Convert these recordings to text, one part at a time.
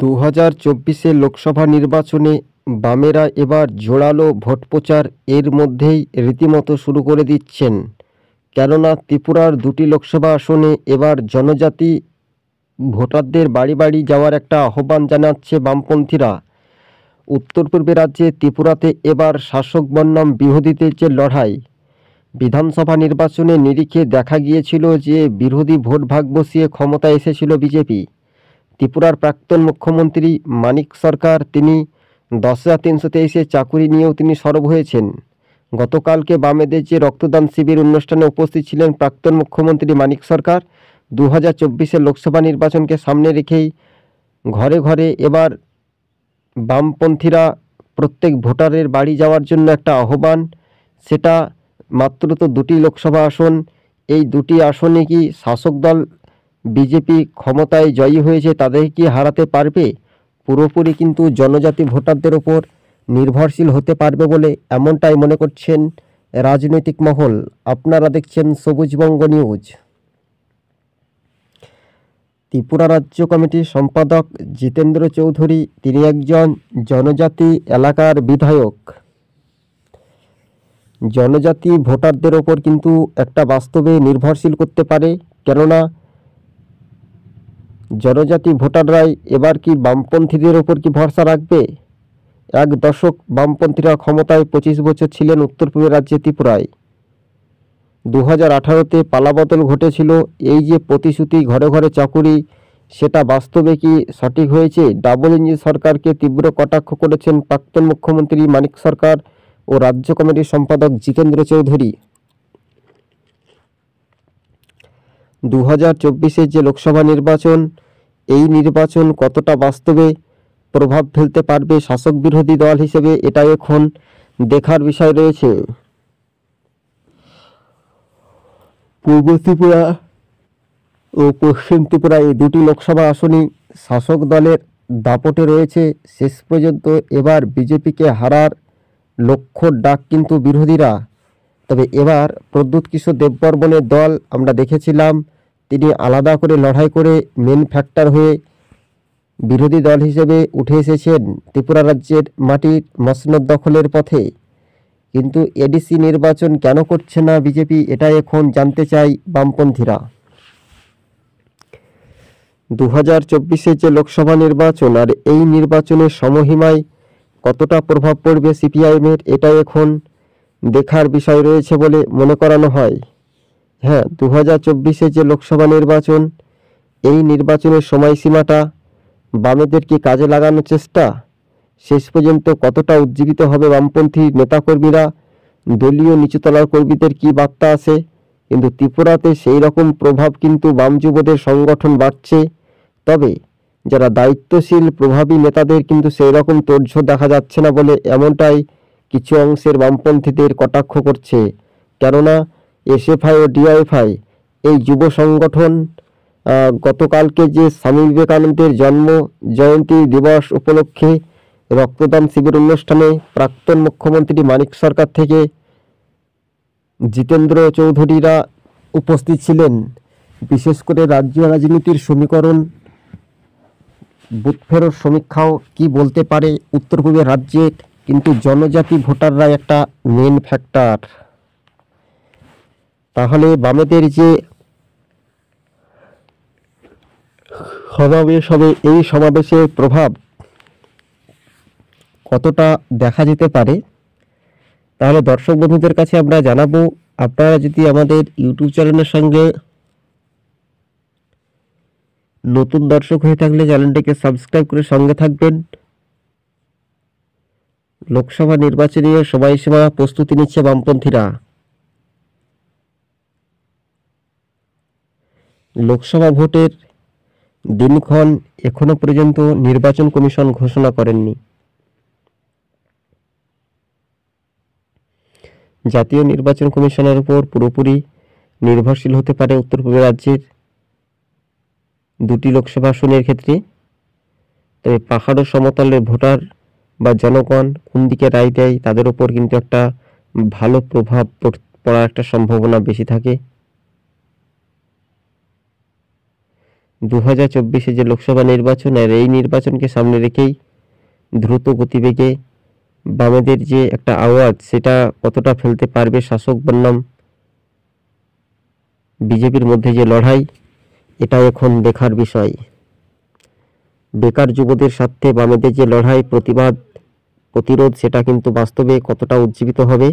দু হাজার চব্বিশে লোকসভা নির্বাচনে বামেরা এবার জোরালো ভোট প্রচার এর মধ্যেই রীতিমতো শুরু করে দিচ্ছেন কেননা ত্রিপুরার দুটি লোকসভা আসনে এবার জনজাতি ভোটারদের বাড়ি বাড়ি যাওয়ার একটা আহ্বান জানাচ্ছে বামপন্থীরা উত্তর পূর্বে রাজ্যে ত্রিপুরাতে এবার শাসক বন্যাম বিরোধীতে যে লড়াই বিধানসভা নির্বাচনে নিরিখে দেখা গিয়েছিল যে বিরোধী ভোট ভাগ বসিয়ে ক্ষমতা এসেছিল বিজেপি ত্রিপুরার প্রাক্তন মুখ্যমন্ত্রী মানিক সরকার তিনি দশ হাজার তিনশো তেইশে চাকুরি নিয়েও তিনি সরব হয়েছেন গতকালকে বামেদের যে রক্তদান শিবির অনুষ্ঠানে উপস্থিত ছিলেন প্রাক্তন মুখ্যমন্ত্রী মানিক সরকার দু হাজার চব্বিশে লোকসভা নির্বাচনকে সামনে রেখেই ঘরে ঘরে এবার বামপন্থীরা প্রত্যেক ভোটারের বাড়ি যাওয়ার জন্য একটা আহ্বান সেটা মাত্র তো দুটি লোকসভা আসন এই দুটি আসনে কি শাসক দল বিজেপি ক্ষমতায় জয়ী হয়েছে তাদের কি হারাতে পারবে পুরোপুরি কিন্তু জনজাতি ভোটারদের ওপর নির্ভরশীল হতে পারবে বলে এমনটাই মনে করছেন রাজনৈতিক মহল আপনারা দেখছেন সবুজবঙ্গ নিউজ ত্রিপুরা রাজ্য কমিটির সম্পাদক জিতেন্দ্র চৌধুরী তিনি একজন জনজাতি এলাকার বিধায়ক জনজাতি ভোটারদের ওপর কিন্তু একটা বাস্তবে নির্ভরশীল করতে পারে কেননা জনজাতি ভোটাররাই এবার কি বামপন্থীদের ওপর কি ভরসা রাখবে এক দশক বামপন্থীরা ক্ষমতায় পঁচিশ বছর ছিলেন উত্তর পূর্বের রাজ্যে ত্রিপুরায় দু হাজার আঠারোতে পালাবদল ঘটেছিল এই যে প্রতিশ্রুতি ঘরে ঘরে চাকুরি সেটা বাস্তবে কি সঠিক হয়েছে ডাবল ইঞ্জিন সরকারকে তীব্র কটাক্ষ করেছেন প্রাক্তন মুখ্যমন্ত্রী মানিক সরকার ও রাজ্য কমিটির সম্পাদক জিতেন্দ্র চৌধুরী দু হাজার যে লোকসভা নির্বাচন এই নির্বাচন কতটা বাস্তবে প্রভাব ফেলতে পারবে শাসক বিরোধী দল হিসেবে এটা এখন দেখার বিষয় রয়েছে পূর্ব ত্রিপুরা ও পশ্চিম ত্রিপুরা এই দুটি লোকসভা আসনই শাসক দলের দাপটে রয়েছে শেষ পর্যন্ত এবার বিজেপিকে হারার লক্ষ্য ডাক কিন্তু বিরোধীরা তবে এবার প্রদ্যুৎ কিশোর দেববর্মনের দল আমরা দেখেছিলাম তিনি আলাদা করে লড়াই করে মেন ফ্যাক্টর হয়ে বিরোধী দল হিসেবে উঠে এসেছেন ত্রিপুরা রাজ্যের মাটির মসনদ দখলের পথে কিন্তু এডিসি নির্বাচন কেন করছে না বিজেপি এটা এখন জানতে চাই বামপন্থীরা দু হাজার চব্বিশে যে লোকসভা নির্বাচন আর এই নির্বাচনের সমহিমায় কতটা প্রভাব পড়বে সিপিআইএমের এটা এখন দেখার বিষয় রয়েছে বলে মনে করানো হয় হ্যাঁ দু হাজার চব্বিশে যে লোকসভা নির্বাচন এই নির্বাচনের সময়সীমাটা বামেদের কি কাজে লাগানোর চেষ্টা শেষ পর্যন্ত কতটা উজ্জীবিত হবে বামপন্থী নেতাকর্মীরা দলীয় নিচুতলার কর্মীদের কি বার্তা আছে কিন্তু ত্রিপুরাতে সেই রকম প্রভাব কিন্তু বাম যুবদের সংগঠন বাড়ছে তবে যারা দায়িত্বশীল প্রভাবী নেতাদের কিন্তু সেই রকম তোড়জোড় দেখা যাচ্ছে না বলে এমনটাই কিছু অংশের বামপন্থীদের কটাক্ষ করছে কেননা এসএফআই ও ডিআইএফআই এই যুব সংগঠন গতকালকে যে স্বামী বিবেকানন্দের জন্ম জয়ন্তী দিবস উপলক্ষে রক্তদান শিবির অনুষ্ঠানে প্রাক্তন মুখ্যমন্ত্রী মানিক সরকার থেকে জিতেন্দ্র চৌধুরীরা উপস্থিত ছিলেন বিশেষ করে রাজ্য রাজনীতির সমীকরণ বুথফেরোর সমীক্ষাও কি বলতে পারে উত্তর পূর্বের রাজ্যে কিন্তু জনজাতি ভোটাররা একটা মেন ফ্যাক্টর তাহলে বামেদের যে সমাবেশ হবে এই সমাবেশের প্রভাব কতটা দেখা যেতে পারে তাহলে দর্শক বন্ধুদের কাছে আমরা জানাবো আপনারা যদি আমাদের ইউটিউব চ্যানেলের সঙ্গে নতুন দর্শক হয়ে থাকলে চ্যানেলটিকে সাবস্ক্রাইব করে সঙ্গে থাকবেন লোকসভা নির্বাচনীয় সময়সীমা প্রস্তুতি নিচ্ছে বামপন্থীরা লোকসভা ভোটের দিনক্ষণ এখনও পর্যন্ত নির্বাচন কমিশন ঘোষণা করেননি জাতীয় নির্বাচন কমিশনের উপর পুরোপুরি নির্ভরশীল হতে পারে উত্তর পূর্ব রাজ্যের দুটি লোকসভা আসনের ক্ষেত্রে তবে পাহাড় ও সমতলের ভোটার বা জনগণ কোন দিকে রায় দেয় তাদের ওপর কিন্তু একটা ভালো প্রভাব পড়ার একটা সম্ভাবনা বেশি থাকে দু হাজার চব্বিশে যে লোকসভা নির্বাচন আর এই নির্বাচনকে সামনে রেখেই দ্রুত গতিবেগে বামেদের যে একটা আওয়াজ সেটা কতটা ফেলতে পারবে শাসক বললাম বিজেপির মধ্যে যে লড়াই এটা এখন দেখার বিষয় বেকার যুবদের স্বার্থে বামেদের যে লড়াই প্রতিবাদ প্রতিরোধ সেটা কিন্তু বাস্তবে কতটা উজ্জীবিত হবে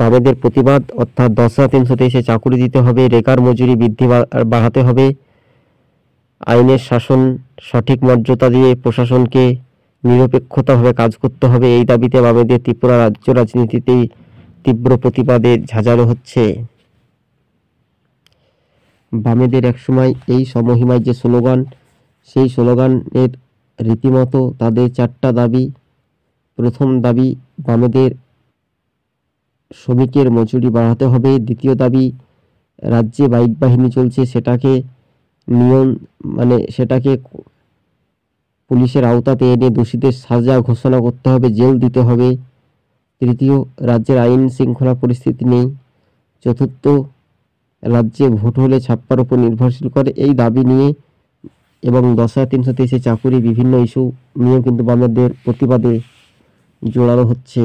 বামেদের প্রতিবাদ অর্থাৎ দশ হাজার তিনশোতে এসে চাকুরি দিতে হবে রেকার মজুরি বৃদ্ধি বাড়াতে হবে আইনের শাসন সঠিক মর্যাদা দিয়ে প্রশাসনকে নিরপেক্ষতাভাবে কাজ করতে হবে এই দাবিতে বামেদের ত্রিপুরা রাজ্য রাজনীতিতেই তীব্র প্রতিবাদে ঝাঁঝালো হচ্ছে বামেদের একসময় এই সমহিমায় যে স্লোগান সেই স্লোগানের রীতিমতো তাদের চারটা দাবি প্রথম দাবি বামেদের শ্রমিকের মজুরি বাড়াতে হবে দ্বিতীয় দাবি রাজ্যে বাইক বাহিনী চলছে সেটাকে নিয়ম মানে সেটাকে পুলিশের আওতাতে এনে দোষীদের সাজা ঘোষণা করতে হবে জেল দিতে হবে তৃতীয় রাজ্যের আইন শৃঙ্খলা পরিস্থিতি নেই চতুর্থ রাজ্যে ভোট হলে ছাপ্পার উপর নির্ভরশীল করে এই দাবি নিয়ে এবং দশ হাজার তিনশো তেইশে চাকুরি বিভিন্ন ইস্যু নিয়েও কিন্তু বামেদের প্রতিবাদে জোরালো হচ্ছে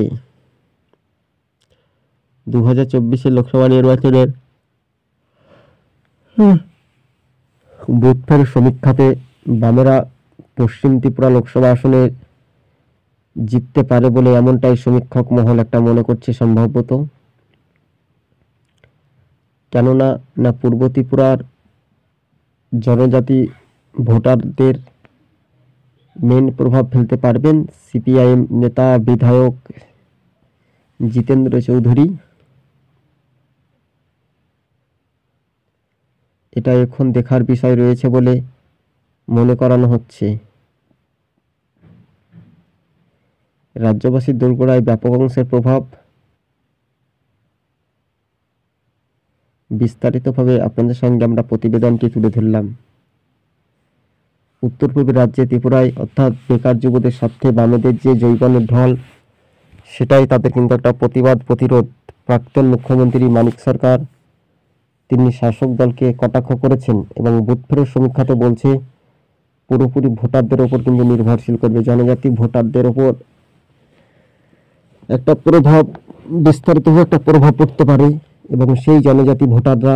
দু হাজার চব্বিশের লোকসভা নির্বাচনের হুম বুথফের সমীক্ষাতে বামেরা পশ্চিম ত্রিপুরা লোকসভা আসনে জিততে পারে বলে এমনটাই সমীক্ষক মহল একটা মনে করছে সম্ভবত কেননা না পূর্ব ত্রিপুরার জনজাতি ভোটারদের মেন প্রভাব ফেলতে পারবেন সিপিআইএম নেতা বিধায়ক জিতেন্দ্র চৌধুরী এটা এখন দেখার বিষয় রয়েছে বলে মনে করানো হচ্ছে রাজ্যবাসীর দোরগোড়ায় ব্যাপক অংশের প্রভাব বিস্তারিতভাবে আপনাদের সঙ্গে আমরা প্রতিবেদনটি তুলে ধরলাম উত্তর পূর্বের রাজ্যে ত্রিপুরায় অর্থাৎ বেকার যুবদের স্বার্থে বামেদের যে জৈবনের ঢল সেটাই তাদের কিন্তু একটা প্রতিবাদ প্রতিরোধ প্রাক্তন মুখ্যমন্ত্রী মানিক সরকার তিনি শাসক দলকে কটাক্ষ করেছেন এবং বুথফেরত সমীক্ষা তো বলছে পুরোপুরি ভোটারদের ওপর কিন্তু নির্ভরশীল করবে জনজাতি ভোটারদের ওপর একটা প্রভাব বিস্তারিত একটা প্রভাব পড়তে পারে এবং সেই জনজাতি ভোটাররা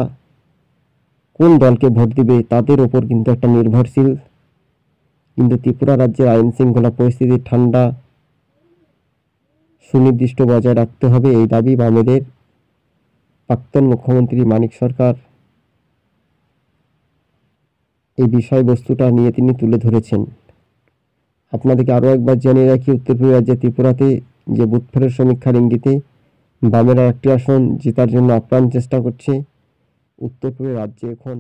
কোন দলকে ভোট দিবে তাদের ওপর কিন্তু একটা নির্ভরশীল কিন্তু ত্রিপুরা রাজ্যের আইন শৃঙ্খলা পরিস্থিতি ঠান্ডা সুনির্দিষ্ট বজায় রাখতে হবে এই দাবি বামেদের প্রাক্তন মুখ্যমন্ত্রী মানিক সরকার এই বিষয়বস্তুটা নিয়ে তিনি তুলে ধরেছেন আপনাদেরকে আরও একবার জানিয়ে রাখি উত্তরপূর্ব রাজ্যে ত্রিপুরাতে যে বুথফেরের সমীক্ষার ইঙ্গিতে বামেরা একটি আসন জেতার জন্য আপ্রাণ চেষ্টা করছে উত্তরপূর্ব রাজ্যে এখন